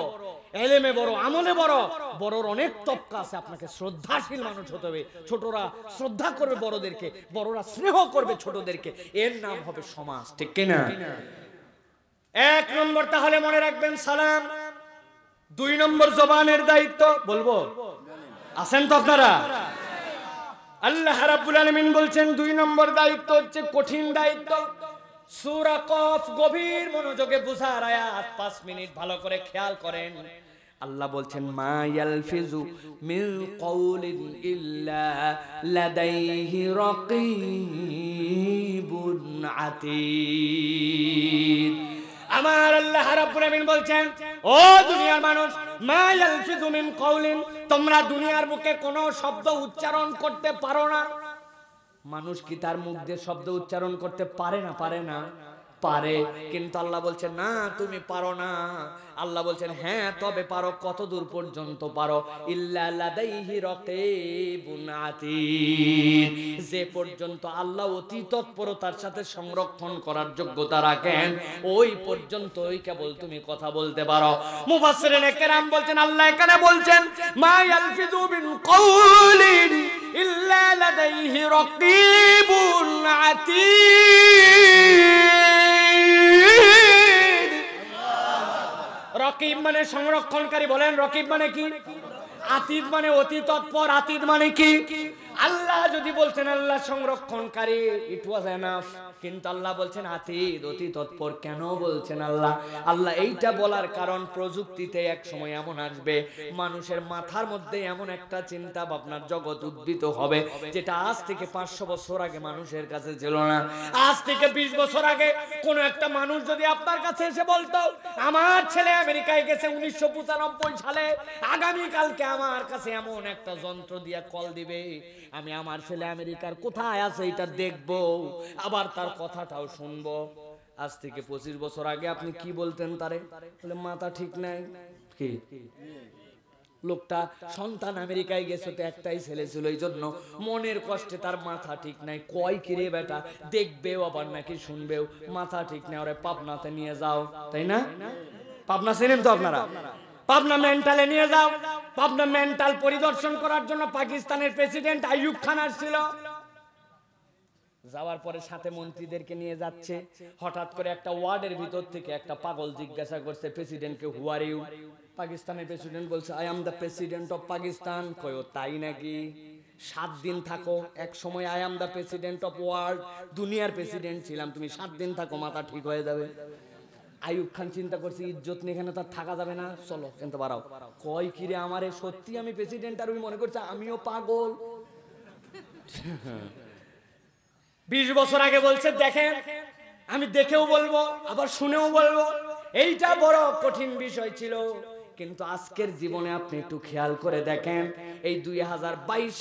এলেমে বড় আমলে বড় বড়র অনেক তপকা আছে আপনাকে শ্রদ্ধাশীল মানুষ হতে হবে ছোটরা শ্রদ্ধা করবে বড়দেরকে বড়রা স্নেহ করবে ছোটদেরকে এর নাম হবে সমাজ ঠিক কিনা এক নম্বর তাহলে মনে রাখবেন সালাম দুই নম্বর জবানের দায়িত্ব বলবো আছেন তো আপনারা আল্লাহ রাব্বুল আলামিন বলছেন দুই নম্বর দায়িত্ব হচ্ছে কঠিন দায়িত্ব সূরা কফ গভীর মনোযোগে বুঝার আয়াত 5 মিনিট ভালো করে খেয়াল করেন আল্লাহ বলছেন মা ইয়ালফিজু মিন কওলিন ইল্লা লাদাইহি রাকিবুন আতীদ আমার আল্লাহ রাব্বুল আমিন বলছেন ও দুনিয়ার মানুষ মা ইয়ালফিযু মিন কওলিন তোমরা দুনিয়ার বুকে কোনো শব্দ উচ্চারণ করতে পারো না মানুষ কি তার মুখ দিয়ে শব্দ উচ্চারণ করতে পারে না পারে না পারে কিন্তু আল্লাহ বলছেন না তুমি পারো না আল্লাহ বলছেন হ্যাঁ তবে পারো কত দূর পর্যন্ত পারো যে পর্যন্ত আল্লাহ অতি তৎপরতার সাথে সংরক্ষণ করার যোগ্যতা রাখেন ওই পর্যন্ত ওই কেবল তুমি কথা বলতে পারো মুফাসসিরিন একরাম বলছেন আল্লাহ এখানে বলছেন মা ইয়ালফিযু মিন কওলিন ইল্লা লাদাইহি রাকিবুন আতীদ রকিব মানে সংরক্ষণকারী বলেন রকিব মানে কি আতীত মানে অতি তৎপর আতীত মানে কি আল্লাহ যদি বলছেন আল্লাহ সংরক্ষণকারী ইট ওয়াজ এনাফ কিন্তু আল্লাহ বলছেন আতীত অতি তৎপর কেন বলছেন আল্লাহ আল্লাহ এইটা বলার কারণ প্রযুক্তিতে এক সময় এমন আসবে মানুষের মাথার মধ্যে এমন একটা চিন্তা ভাবনার জগৎ উদ্দিত হবে যেটা আজ থেকে পাঁচশো বছর আগে মানুষের কাছে ছিল না আজ থেকে বিশ বছর আগে কোন একটা মানুষ যদি আপনার কাছে এসে বলতো আমার ছেলে আমেরিকায় গেছে উনিশশো পঁচানব্বই সালে আগামীকালকে আমার কাছে এমন একটা যন্ত্র দিয়ে কল দিবে আমি আমার ছেলে আমেরিকার কোথায় আছে এটা দেখবো আবার তার কথাটাও শুনব আজ থেকে পঁচিশ বছর আগে আপনি কি বলতেন তারে বলে মাথা ঠিক নাই কি লোকটা সন্তান আমেরিকায় গেছে তো একটাই ছেলে ছিল এই জন্য মনের কষ্টে তার মাথা ঠিক নাই কয় কিরে বেটা দেখবেও আবার নাকি শুনবেও মাথা ঠিক নাই ওরে পাবনাতে নিয়ে যাও তাই না পাবনা চেনেন তো আপনারা পাবনা মেন্টালে নিয়ে যাও পাবনা মেন্টাল পরিদর্শন করার জন্য পাকিস্তানের প্রেসিডেন্ট আইয়ুব খান আসছিল যাওয়ার পরে সাথে মন্ত্রীদেরকে নিয়ে যাচ্ছে হঠাৎ করে একটা ওয়ার্ডের ভিতর থেকে একটা পাগল জিজ্ঞাসা করছে প্রেসিডেন্টকে হুয়ার ইউ পাকিস্তানের প্রেসিডেন্ট বলছে I am the president of Pakistan কয়ো তাই নাকি সাত দিন থাকো এক সময় I am the president of world দুনিয়ার প্রেসিডেন্ট ছিলাম তুমি সাত দিন থাকো মাথা ঠিক হয়ে যাবে আইব খান চিন্তা করছে ইজ্জত নিয়ে এখানে তার থাকা যাবে না চলো কিন্তু বাড়াও কয় কিরে আমারে সত্যি আমি প্রেসিডেন্ট আর ওই মনে করছে আমিও পাগল বিশ বছর আগে বলছে দেখেন আমি দেখেও বলবো আবার শুনেও বলবো এইটা বড় কঠিন বিষয় ছিল কিন্তু আজকের জীবনে আপনি একটু খেয়াল করে দেখেন এই দুই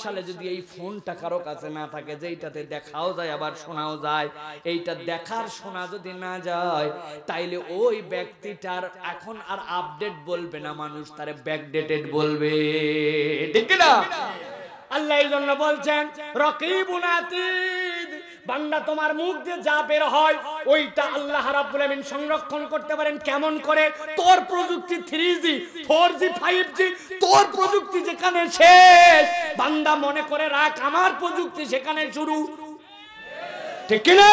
সালে যদি এই ফোনটা কারো কাছে না থাকে যেইটাতে দেখাও যায় আবার শোনাও যায় এইটা দেখার শোনা যদি না যায় তাইলে ওই ব্যক্তিটার এখন আর আপডেট বলবে না মানুষ তার ব্যাকডেটেড বলবে ঠিক না আল্লাহ বলছেন রকিবুনাতি বান্দা তোমার মুখ দিয়ে যা বের হয় ওইটা আল্লাহ রাব্বুল আমিন সংরক্ষণ করতে পারেন কেমন করে তোর প্রযুক্তি 3G 4G 5G তোর প্রযুক্তি যেখানে শেষ বান্দা মনে করে রাখ আমার প্রযুক্তি সেখানে শুরু ঠিক কি না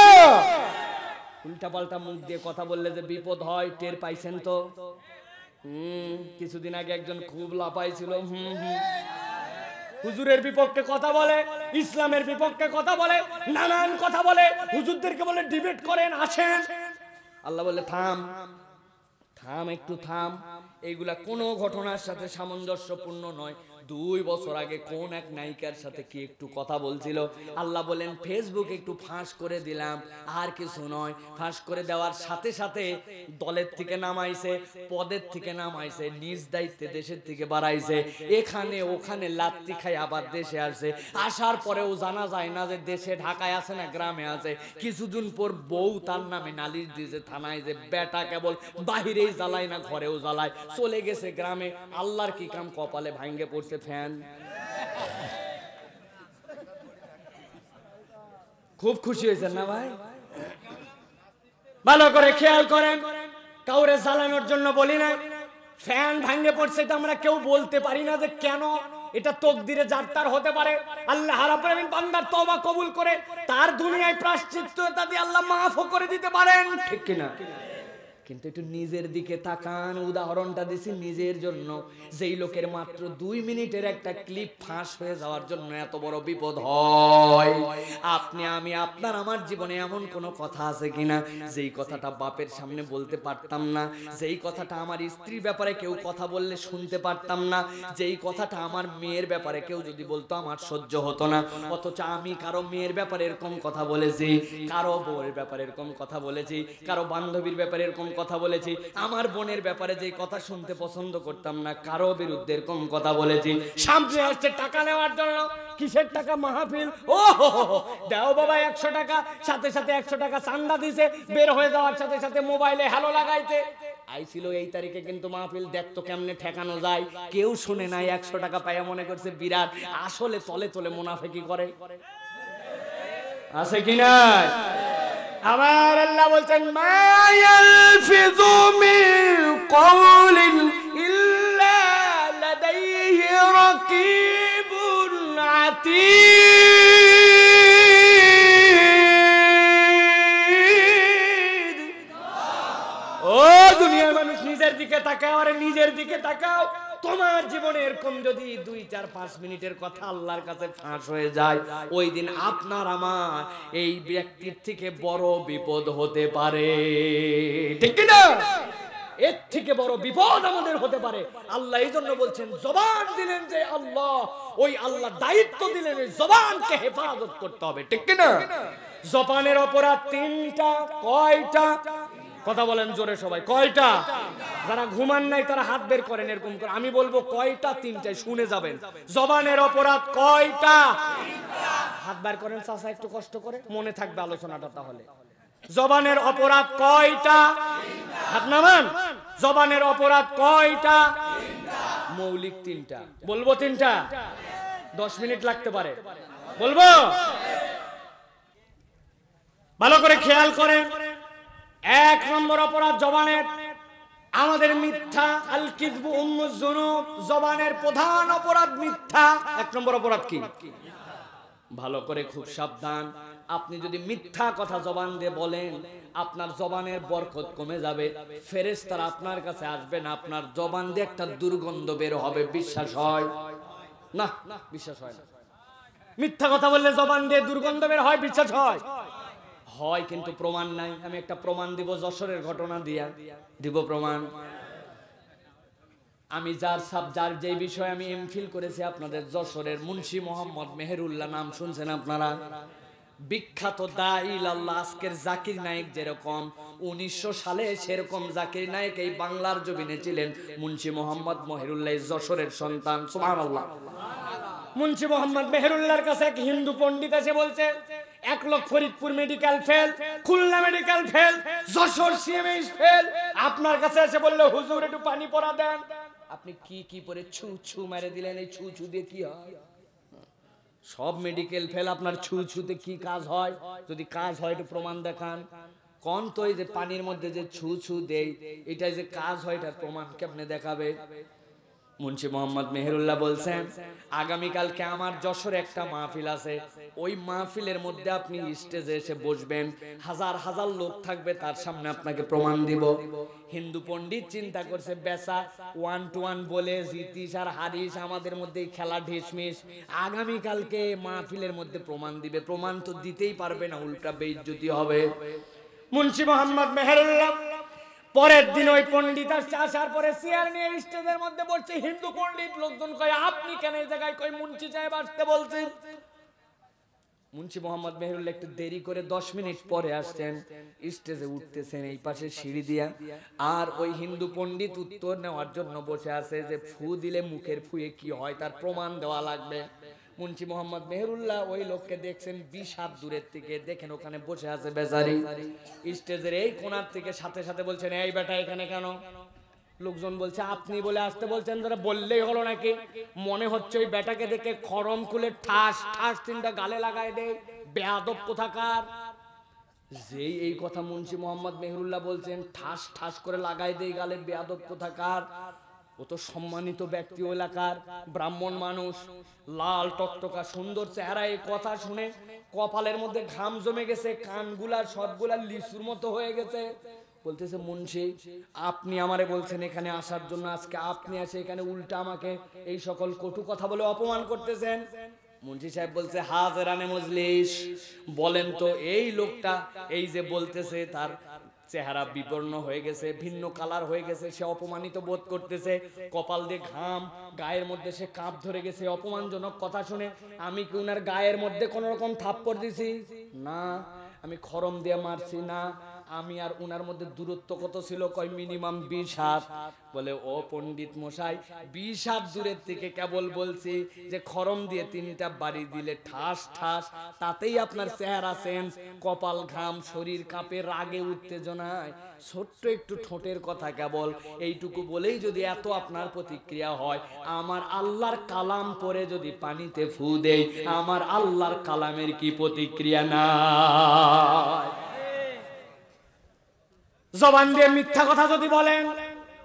উল্টা পাল্টা মুখ দিয়ে কথা বললে যে বিপদ হয় টের পাইছেন তো হুম কিছুদিন আগে একজন খুব লাপাই ছিল হুম হুম হুজুরের বিপক্ষে কথা বলে ইসলামের বিপক্ষে কথা বলে নানান কথা বলে হুজুরদেরকে বলে ডিবেট করেন আসেন আল্লাহ বলে থাম থাম একটু থাম এইগুলা কোনো ঘটনার সাথে সামঞ্জস্যপূর্ণ নয় দুই বছর আগে কোন এক নায়িকার সাথে কি একটু কথা বলছিল আল্লাহ বলেন ফেসবুক একটু ফাঁস করে দিলাম আর কিছু নয় ফাঁস করে দেওয়ার সাথে সাথে দলের থেকে নামাইছে পদের থেকে নামাইছে নিজ দায়িত্বে দেশের থেকে বাড়াইছে এখানে ওখানে লাত্তি খাই আবার দেশে আসে আসার পরেও জানা যায় না যে দেশে ঢাকায় আছে না গ্রামে আছে কিছুদিন পর বউ তার নামে নালিশ দিয়েছে থানায় যে বেটা কেবল বাহিরেই জ্বালায় না ঘরেও জ্বালায় চলে গেছে গ্রামে আল্লাহর কি কাম কপালে ভাঙ্গে পড়ছে বাড়িতে ফ্যান খুব খুশি হয়েছেন না ভাই ভালো করে খেয়াল করেন কাউরে জ্বালানোর জন্য বলি না ফ্যান ভাঙে পড়ছে এটা আমরা কেউ বলতে পারি না যে কেন এটা তকদিরে যার তার হতে পারে আল্লাহ রাব্বুল বান্দার তওবা কবুল করে তার দুনিয়ায় প্রায়শ্চিত্ততা দিয়ে আল্লাহ মাফও করে দিতে পারেন ঠিক কিনা কিন্তু একটু নিজের দিকে তাকান উদাহরণটা দিছি নিজের জন্য যেই লোকের মাত্র দুই মিনিটের একটা ক্লিপ ফাঁস হয়ে যাওয়ার জন্য এত বড় বিপদ হয় আপনি আমি আপনার আমার জীবনে এমন কোনো কথা আছে কিনা যেই কথাটা বাপের সামনে বলতে পারতাম না যেই কথাটা আমার স্ত্রীর ব্যাপারে কেউ কথা বললে শুনতে পারতাম না যেই কথাটা আমার মেয়ের ব্যাপারে কেউ যদি বলতো আমার সহ্য হতো না অথচ আমি কারো মেয়ের ব্যাপারে এরকম কথা বলেছি কারো বউয়ের ব্যাপারে এরকম কথা বলেছি কারো বান্ধবীর ব্যাপারে এরকম কথা বলেছি আমার বোনের ব্যাপারে যে কথা শুনতে পছন্দ করতাম না কারো বিরুদ্ধে এরকম কথা বলেছি সামনে আসছে টাকা নেওয়ার জন্য কিসের টাকা মাহফিল ও দাও বাবা একশো টাকা সাথে সাথে একশো টাকা চান্দা দিছে বের হয়ে যাওয়ার সাথে সাথে মোবাইলে হ্যালো লাগাইতে আইছিল এই তারিখে কিন্তু মাহফিল দেখতো কেমনে ঠেকানো যায় কেউ শুনে নাই একশো টাকা পাইয়া মনে করছে বিরাট আসলে তলে তলে মুনাফেকি করে আছে কি না আবার আল্লাহ বলছেন মায়াল ফিযু মিন কওলিন ইল্লা ও দুনিয়ার মানুষ নিজের দিকে তাকাও আরে নিজের দিকে তাকাও তোমার জীবনে এরকম যদি দুই চার পাঁচ মিনিটের কথা আল্লাহর কাছে ফাঁস হয়ে যায় ওই দিন আপনার আমার এই ব্যক্তির থেকে বড় বিপদ হতে পারে ঠিক না এর থেকে বড় বিপদ আমাদের হতে পারে আল্লাহ এই জন্য বলছেন জবান দিলেন যে আল্লাহ ওই আল্লাহ দায়িত্ব দিলেন জবানকে হেফাজত করতে হবে ঠিক না জবানের অপরাধ তিনটা কয়টা কথা বলেন জোরে সবাই কয়টা যারা ঘুমান নাই তারা হাত বের করেন এরকম করে আমি বলবো কয়টা তিনটায় শুনে যাবেন জবানের অপরাধ কয়টা হাত বের করেন চাষা একটু কষ্ট করে মনে থাকবে আলোচনাটা তাহলে জবানের অপরাধ কয়টা হাত নামান জবানের অপরাধ কয়টা মৌলিক তিনটা বলবো তিনটা দশ মিনিট লাগতে পারে বলবো ভালো করে খেয়াল করেন এক নম্বর অপরাধ জবানের আমাদের মিথ্যা আল কিজবু উম্মুজুনুব জবানের প্রধান অপরাধ মিথ্যা এক নম্বর অপরাধ কি ভালো করে খুব সাবধান আপনি যদি মিথ্যা কথা জবান দিয়ে বলেন আপনার জবানের বরকত কমে যাবে ফেরেস তারা আপনার কাছে আসবে না আপনার জবান দিয়ে একটা দুর্গন্ধ বের হবে বিশ্বাস হয় না বিশ্বাস হয় না মিথ্যা কথা বললে জবান দিয়ে দুর্গন্ধ বের হয় বিশ্বাস হয় হয় কিন্তু প্রমাণ নাই আমি একটা প্রমাণ দিব যশোরের ঘটনা দিয়া দিব প্রমাণ আমি যার সাব যার যে বিষয়ে আমি এমফিল করেছি আপনাদের যশোরের মুন্সি মোহাম্মদ মেহেরুল্লাহ নাম শুনছেন আপনারা বিখ্যাত দাইল আজকের জাকির নায়েক যেরকম উনিশশো সালে সেরকম জাকির নায়েক এই বাংলার জমিনে ছিলেন মুন্সি মোহাম্মদ মেহেরুল্লাহ যশোরের সন্তান সুমান মুন্সি মোহাম্মদ মেহেরুল্লাহর কাছে এক হিন্দু পণ্ডিত আছে বলছে এক লোক Faridpur medical fail Khulna medical fail Jessore CMH fail আপনার কাছে এসে বলল হুজুর একটু পানি পড়া দেন আপনি কি কি পরে ছু ছু মেরে দিলেন এই ছু ছু দিয়ে কি হয় সব মেডিকেল ফেল আপনার ছু ছুতে কি কাজ হয় যদি কাজ হয় একটু প্রমাণ দেখান কন তো এই যে পানির মধ্যে যে ছু ছু দেই এটা যে কাজ হয় এটা প্রমাণ আপনি দেখাবে মুন্সি মোহাম্মদ মেহরুল্লাহ বলছেন আগামীকালকে আমার যশোর একটা মাহফিল আছে ওই মাহফিলের মধ্যে আপনি স্টেজে এসে বসবেন হাজার হাজার লোক থাকবে তার সামনে আপনাকে প্রমাণ দিব হিন্দু পণ্ডিত চিন্তা করছে বেসা ওয়ান টু ওয়ান বলে জিতিস আর হারিস আমাদের মধ্যে খেলা ঢিসমিস আগামীকালকে মাহফিলের মধ্যে প্রমাণ দিবে প্রমাণ তো দিতেই পারবে না উল্টা বেইজ্জতি হবে মুন্সি মোহাম্মদ মেহরুল্লাহ পরের দিন ওই পন্ডিত আসার পরে চেয়ার নিয়ে স্টেজের মধ্যে বলছে হিন্দু পন্ডিত লোকজন কয় আপনি কেন এই জায়গায় কয় মুন্সি সাহেব আসতে বলছে মুন্সি মোহাম্মদ মেহরুল্লাহ একটু দেরি করে দশ মিনিট পরে আসছেন স্টেজে উঠতেছেন এই পাশে সিঁড়ি দিয়া আর ওই হিন্দু পন্ডিত উত্তর নেওয়ার জন্য বসে আছে যে ফু দিলে মুখের ফুয়ে কি হয় তার প্রমাণ দেওয়া লাগবে মুন্সি মোহাম্মদ মেহরুল্লাহ ওই লোককে দেখছেন বিশ হাত দূরের থেকে দেখেন ওখানে বসে আছে বেচারি স্টেজের এই কোনার থেকে সাথে সাথে বলছেন এই বেটা এখানে কেন লোকজন বলছে আপনি বলে আসতে বলছেন তারা বললেই হলো নাকি মনে হচ্ছে ওই বেটাকে দেখে খরম খুলে ঠাস ঠাস তিনটা গালে লাগায় দেয় বেয়াদব কোথাকার যেই এই কথা মুন্সি মোহাম্মদ মেহরুল্লাহ বলছেন ঠাস ঠাস করে লাগাই দেয় গালে বেয়াদব কোথাকার ও তো সম্মানিত ব্যক্তি এলাকার ব্রাহ্মণ মানুষ লাল টকটকা সুন্দর চেহারা এই কথা শুনে কপালের মধ্যে ঘাম জমে গেছে কানগুলা সবগুলা লিচুর মতো হয়ে গেছে বলতেছে মুন্সি আপনি আমারে বলছেন এখানে আসার জন্য আজকে আপনি আসে এখানে উল্টা আমাকে এই সকল কটু কথা বলে অপমান করতেছেন মুন্সি সাহেব বলছে হাজরানে মজলিস বলেন তো এই লোকটা এই যে বলতেছে তার চেহারা বিবর্ণ হয়ে গেছে ভিন্ন কালার হয়ে গেছে সে অপমানিত বোধ করতেছে কপাল দিয়ে ঘাম গায়ের মধ্যে সে কাঁপ ধরে গেছে অপমানজনক কথা শুনে আমি কি উনার গায়ের মধ্যে কোনো রকম থাপ্পড় দিছি না আমি খরম দিয়ে মারছি না আমি আর উনার মধ্যে দূরত্ব কত ছিল কয় মিনিমাম বিশ হাত বলে ও পণ্ডিত মশাই বিশ হাত দূরের থেকে কেবল বলছি যে খরম দিয়ে তিনটা বাড়ি দিলে ঠাস ঠাস তাতেই আপনার চেহারা সেন্স কপাল ঘাম শরীর কাঁপে রাগে উত্তেজনায় ছোট্ট একটু ঠোঁটের কথা কেবল এইটুকু বলেই যদি এত আপনার প্রতিক্রিয়া হয় আমার আল্লাহর কালাম পরে যদি পানিতে ফু দেয় আমার আল্লাহর কালামের কি প্রতিক্রিয়া না জবান দিয়ে মিথ্যা কথা যদি বলেন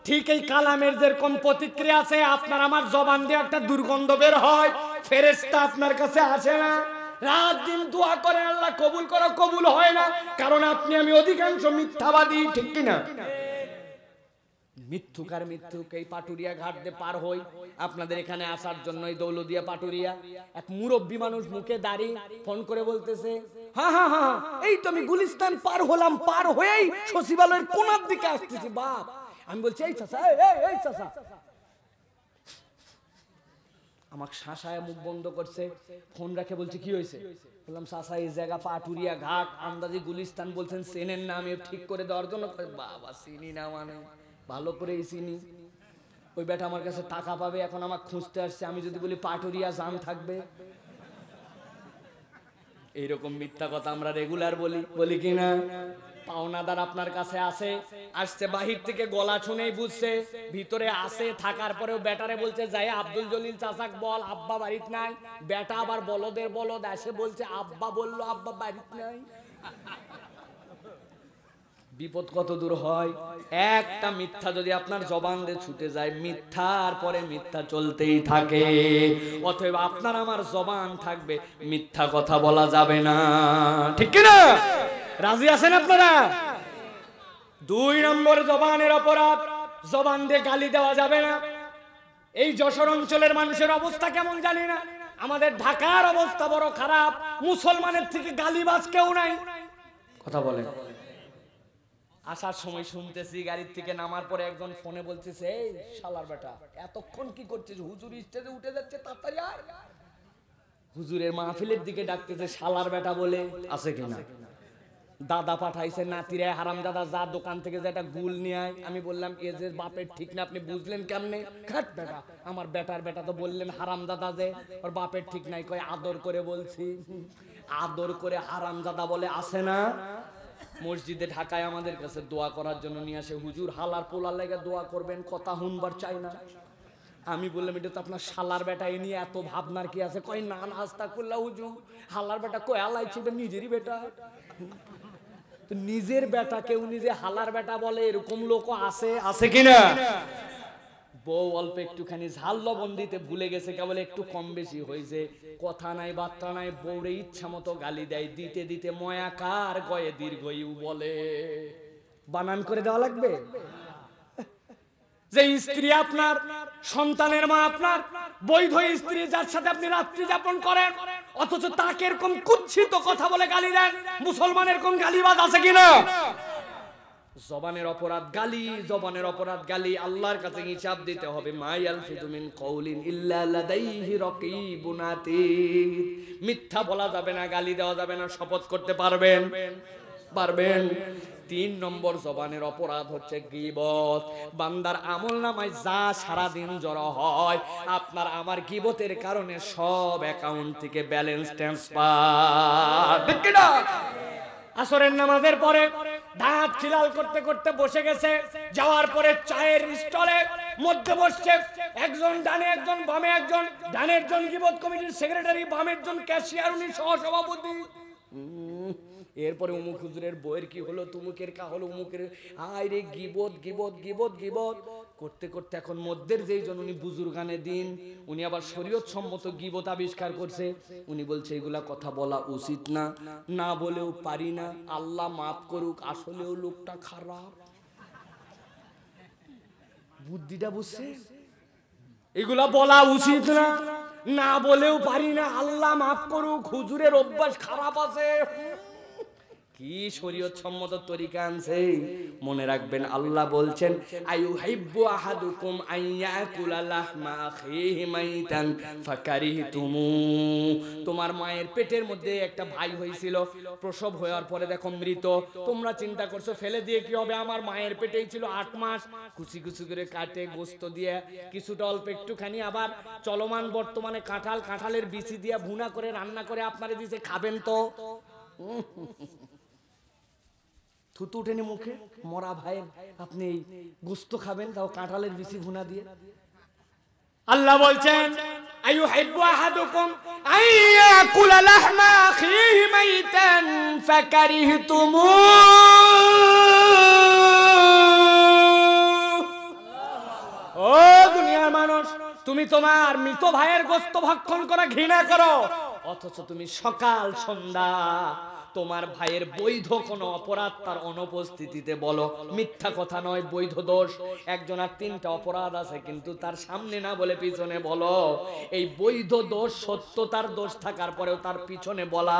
ঠিক এই কালামের যেরকম প্রতিক্রিয়া আছে আপনার আমার জবান দিয়ে একটা দুর্গন্ধ বের হয় ফেরেস্তা আপনার কাছে আসে না রাত দিন দোয়া করে আল্লাহ কবুল করা কবুল হয় না কারণ আপনি আমি অধিকাংশ মিথ্যাবাদী ঠিক কিনা মিথ্যুকার মিথ্যুক এই পাটুরিয়া ঘাট দিয়ে পার হই আপনাদের এখানে আসার জন্য এই দৌলদিয়া পাটুরিয়া এক মুরব্বী মানুষ মুখে দাড়ি ফোন করে বলতেছে হ্যাঁ হ্যাঁ হ্যাঁ এই তো আমি গুলিস্তান পার হলাম পার হয়েই সচিবালয়ের কোনার দিকে আসতেছি বাপ আমি বলছি এই চাষা এই চাষা আমাকে শাঁসায় মুখ বন্ধ করছে ফোন রাখে বলছে কি হয়েছে বললাম শাঁসা এই জায়গা পাটুরিয়া ঘাট আন্দাজি গুলিস্তান বলছেন সেনের নামে ঠিক করে দেওয়ার জন্য বাবা চিনি না মানে ভালো করেই চিনি ওই বেটা আমার কাছে টাকা পাবে এখন আমার খুঁজতে আসছে আমি যদি বলি পাটুরিয়া জান থাকবে এইরকম মিথ্যা কথা আমরা রেগুলার বলি বলি কিনা পাওনাদার আপনার কাছে আছে আসছে বাহির থেকে গলা শুনেই বুঝছে ভিতরে আসে থাকার পরেও ব্যাটারে বলছে যাই আব্দুল জলিল চাচাক বল আব্বা বাড়িত নাই বেটা আবার বলদের বলদ আসে বলছে আব্বা বললো আব্বা বাড়িত নাই বিপদ কত দূর হয় একটা মিথ্যা যদি আপনার জবান দিয়ে ছুটে যায় মিথ্যার পরে মিথ্যা চলতেই থাকে অতএব আপনার আমার জবান থাকবে মিথ্যা কথা বলা যাবে না ঠিক না রাজি আছেন আপনারা দুই নম্বর জবানের অপরাধ জবান দিয়ে গালি দেওয়া যাবে না এই যশোর অঞ্চলের মানুষের অবস্থা কেমন জানি না আমাদের ঢাকার অবস্থা বড় খারাপ মুসলমানের থেকে গালিবাজ কেউ নাই কথা বলেন আসার সময় শুনতেছি গাড়ির থেকে নামার পরে একজন ফোনে বলতেছে এই শালার বেটা এতক্ষণ কি করছিস হুজুর স্টেজে উঠে যাচ্ছে তাড়াতাড়ি আর হুজুরের মাহফিলের দিকে ডাকতেছে শালার বেটা বলে আছে কিনা দাদা পাঠাইছে নাতিরে হারাম দাদা যা দোকান থেকে যে একটা গুল নিয়ে আয় আমি বললাম এ যে বাপের ঠিক না আপনি বুঝলেন কেমনে খাট বেটা আমার বেটার বেটা তো বললেন হারাম দাদা যে ওর বাপের ঠিক নাই কয় আদর করে বলছি আদর করে হারাম দাদা বলে আসে না মসজিদে ঢাকায় আমাদের কাছে দোয়া করার জন্য নিয়ে আসে হুজুর হালার পোলার লেগে দোয়া করবেন কথা হুনবার চাই না আমি বললাম এটা তো আপনার শালার বেটা এ নিয়ে এত ভাবনার কি আছে কয় না নাস্তা করলা হুজুর হালার বেটা কয় হালাইছে এটা নিজেরই বেটা তো নিজের বেটাকে উনি যে হালার বেটা বলে এরকম লোক আছে আছে কিনা বউ অল্প একটুখানি ঝাল লবণ দিতে ভুলে গেছে কেবল একটু কম বেশি হয়েছে কথা নাই বার্তা নাই বউরে ইচ্ছা মতো গালি দেয় দিতে দিতে ময়াকার গয়ে দীর্ঘ বলে বানান করে দেওয়া লাগবে যে স্ত্রী আপনার সন্তানের মা আপনার বৈধ স্ত্রী যার সাথে আপনি রাত্রি যাপন করেন অথচ তাকে এরকম কুচ্ছিত কথা বলে গালি দেন মুসলমানের কোন গালিবাদ আছে কিনা জবানের অপরাধ গালি জবানের অপরাধ গালি আল্লাহর কাছে হিসাব দিতে হবে মায়াল ফিদুমিন কৌলিন ইল্লাহি রকিবুনাতি মিথ্যা বলা যাবে না গালি দেওয়া যাবে না শপথ করতে পারবেন পারবেন তিন নম্বর জবানের অপরাধ হচ্ছে গিবত বান্দার আমল নামায় যা সারাদিন জড়ো হয় আপনার আমার গিবতের কারণে সব অ্যাকাউন্ট থেকে ব্যালেন্স ট্রান্সফার আসরের নামাজের পরে দাঁত খিলাল করতে করতে বসে গেছে যাওয়ার পরে চায়ের স্টলে মধ্যে বসছে একজন ডানে একজন বামে একজন ডানের জন গিবত কমিটির সেক্রেটারি বামের জন ক্যাশিয়ার উনি সহসভাপতি এরপরে উমুক হুজুরের বইয়ের কি হলো তুমুকের কা হলো উমুকের আয় রে গিবদ গিবদ গিবদ গিবদ করতে করতে এখন মধ্যের যেই জন উনি বুজুরগানে দিন উনি আবার শরীয়ত সম্মত গিবত আবিষ্কার করছে উনি বলছে এগুলা কথা বলা উচিত না না বলেও পারি না আল্লাহ মাফ করুক আসলেও লোকটা খারাপ বুদ্ধিটা বুঝছে এগুলা বলা উচিত না না বলেও পারি না আল্লাহ মাফ করুক হুজুরের অভ্যাস খারাপ আছে কি শরীয়ত সম্মত তরিকা আনছে মনে রাখবেন আল্লাহ বলছেন আয়ু হাইব্বু আহাদুকুম আইয়াকুলা লাহমা আখিহি মাইতান ফাকারিহতুমু তোমার মায়ের পেটের মধ্যে একটা ভাই হয়েছিল প্রসব হওয়ার পরে দেখো মৃত তোমরা চিন্তা করছো ফেলে দিয়ে কি হবে আমার মায়ের পেটেই ছিল আট মাস কুচি কুচি করে কাটে গোস্ত দিয়ে কিছুটা অল্প একটুখানি আবার চলমান বর্তমানে কাঁঠাল কাঁঠালের বিচি দিয়ে ভুনা করে রান্না করে আপনারা দিছে খাবেন তো থুতু উঠেনি মুখে মরা ভাইয়ের আপনি গুস্ত খাবেন তাও কাঁঠালের বেশি ঘুনা দিয়ে আল্লাহ বলছেন আয়ু হাইবু আহাদুকুম আইয়াকুল লাহমা আখিহি মাইতান ফাকারিহতুমু ও দুনিয়ার মানুষ তুমি তোমার মৃত ভাইয়ের গোস্ত ভক্ষণ করা ঘৃণা করো অথচ তুমি সকাল সন্ধ্যা তোমার ভাইয়ের বৈধ কোনো অপরাধ তার অনুপস্থিতিতে বলো মিথ্যা কথা নয় বৈধ দোষ একজনের তিনটা অপরাধ আছে কিন্তু তার সামনে না বলে পিছনে বলো এই বৈধ দোষ সত্য তার দোষ থাকার পরেও তার পিছনে বলা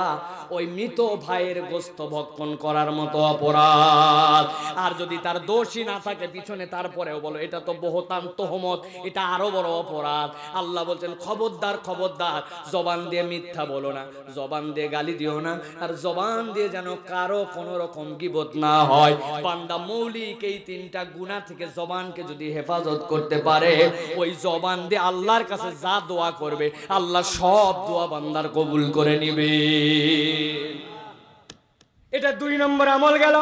ওই মৃত ভাইয়ের গোস্ত ভক্ষণ করার মতো অপরাধ আর যদি তার দোষই না থাকে পিছনে তারপরেও বলো এটা তো বহুতান তহমত এটা আরো বড় অপরাধ আল্লাহ বলছেন খবরদার খবরদার জবান দিয়ে মিথ্যা বলো না জবান দিয়ে গালি দিও না আর জবান জবান দিয়ে যেন কারো কোন রকম গিবত না হয় পান্ডা মৌলিক এই তিনটা গুণা থেকে জবানকে যদি হেফাজত করতে পারে ওই জবান দিয়ে আল্লাহর কাছে যা দোয়া করবে আল্লাহ সব দোয়া বান্দার কবুল করে নিবে এটা দুই নম্বর আমল গেল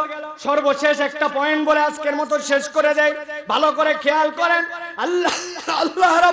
সর্বশেষ একটা পয়েন্ট বলে আজকের মতো শেষ করে দেয় ভালো করে খেয়াল করেন আল্লাহ আল্লাহ